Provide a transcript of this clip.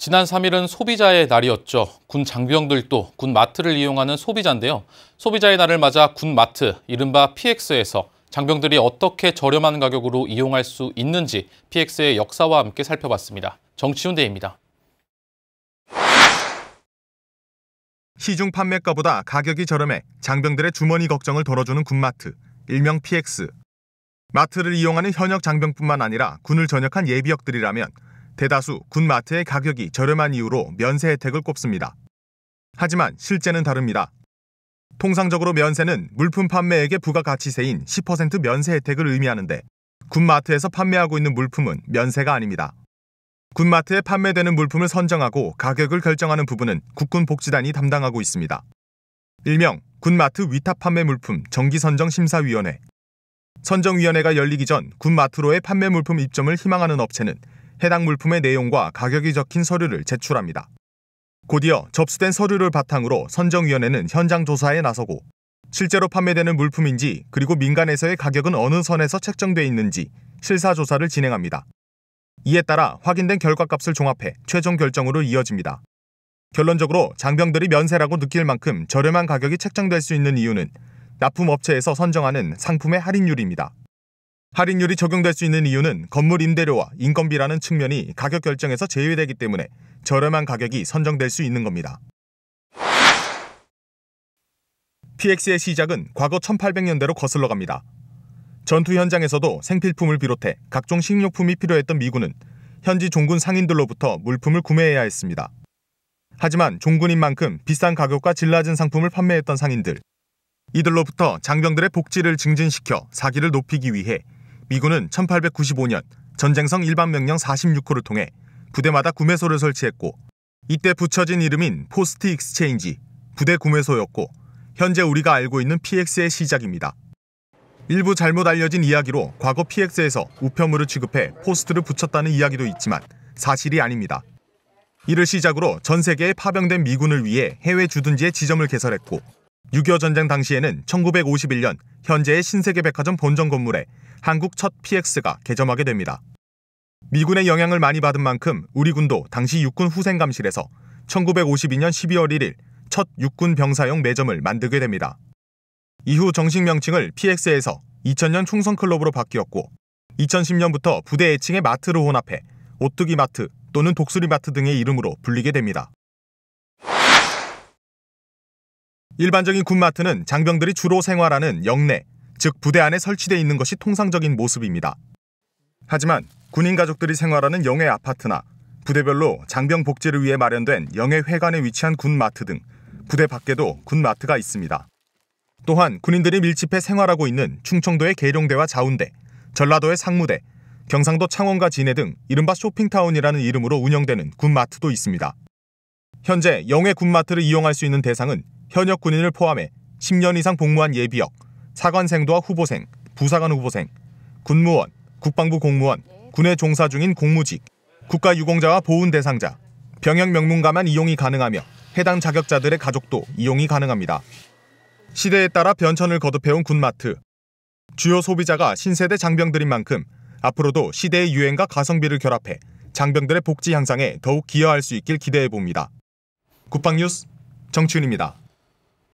지난 3일은 소비자의 날이었죠. 군 장병들도 군 마트를 이용하는 소비자인데요. 소비자의 날을 맞아 군 마트, 이른바 PX에서 장병들이 어떻게 저렴한 가격으로 이용할 수 있는지 PX의 역사와 함께 살펴봤습니다. 정치훈 대입니다. 시중 판매가보다 가격이 저렴해 장병들의 주머니 걱정을 덜어주는 군마트, 일명 PX. 마트를 이용하는 현역 장병뿐만 아니라 군을 전역한 예비역들이라면 대다수 군마트의 가격이 저렴한 이유로 면세 혜택을 꼽습니다. 하지만 실제는 다릅니다. 통상적으로 면세는 물품 판매액의 부가가치세인 10% 면세 혜택을 의미하는데 군마트에서 판매하고 있는 물품은 면세가 아닙니다. 군마트에 판매되는 물품을 선정하고 가격을 결정하는 부분은 국군복지단이 담당하고 있습니다. 일명 군마트 위탁 판매 물품 정기선정심사위원회 선정위원회가 열리기 전 군마트로의 판매 물품 입점을 희망하는 업체는 해당 물품의 내용과 가격이 적힌 서류를 제출합니다. 곧이어 접수된 서류를 바탕으로 선정위원회는 현장 조사에 나서고 실제로 판매되는 물품인지 그리고 민간에서의 가격은 어느 선에서 책정돼 있는지 실사 조사를 진행합니다. 이에 따라 확인된 결과값을 종합해 최종 결정으로 이어집니다. 결론적으로 장병들이 면세라고 느낄 만큼 저렴한 가격이 책정될 수 있는 이유는 납품업체에서 선정하는 상품의 할인율입니다. 할인율이 적용될 수 있는 이유는 건물 임대료와 인건비라는 측면이 가격 결정에서 제외되기 때문에 저렴한 가격이 선정될 수 있는 겁니다. PX의 시작은 과거 1800년대로 거슬러 갑니다. 전투 현장에서도 생필품을 비롯해 각종 식료품이 필요했던 미군은 현지 종군 상인들로부터 물품을 구매해야 했습니다. 하지만 종군인 만큼 비싼 가격과 질 낮은 상품을 판매했던 상인들. 이들로부터 장병들의 복지를 증진시켜 사기를 높이기 위해 미군은 1895년 전쟁성 일반명령 46호를 통해 부대마다 구매소를 설치했고 이때 붙여진 이름인 포스트 익스체인지 부대 구매소였고 현재 우리가 알고 있는 PX의 시작입니다. 일부 잘못 알려진 이야기로 과거 PX에서 우편물을 취급해 포스트를 붙였다는 이야기도 있지만 사실이 아닙니다. 이를 시작으로 전 세계에 파병된 미군을 위해 해외 주둔지의 지점을 개설했고 6.25 전쟁 당시에는 1951년 현재의 신세계백화점 본점 건물에 한국 첫 PX가 개점하게 됩니다. 미군의 영향을 많이 받은 만큼 우리 군도 당시 육군 후생감실에서 1952년 12월 1일 첫 육군 병사용 매점을 만들게 됩니다. 이후 정식 명칭을 PX에서 2000년 충성클럽으로 바뀌었고 2010년부터 부대 애칭의 마트를 혼합해 오뚜기 마트 또는 독수리 마트 등의 이름으로 불리게 됩니다. 일반적인 군마트는 장병들이 주로 생활하는 영내, 즉 부대 안에 설치되어 있는 것이 통상적인 모습입니다. 하지만 군인 가족들이 생활하는 영해 아파트나 부대별로 장병 복지를 위해 마련된 영해 회관에 위치한 군마트 등 부대 밖에도 군마트가 있습니다. 또한 군인들이 밀집해 생활하고 있는 충청도의 계룡대와 자운대, 전라도의 상무대, 경상도 창원과 진해 등 이른바 쇼핑타운이라는 이름으로 운영되는 군마트도 있습니다. 현재 영해 군마트를 이용할 수 있는 대상은 현역 군인을 포함해 10년 이상 복무한 예비역, 사관생도와 후보생, 부사관 후보생, 군무원, 국방부 공무원, 군에 종사 중인 공무직, 국가유공자와 보훈 대상자, 병역 명문가만 이용이 가능하며 해당 자격자들의 가족도 이용이 가능합니다. 시대에 따라 변천을 거듭해온 군마트. 주요 소비자가 신세대 장병들인 만큼 앞으로도 시대의 유행과 가성비를 결합해 장병들의 복지 향상에 더욱 기여할 수 있길 기대해 봅니다. 국방뉴스 정치윤입니다.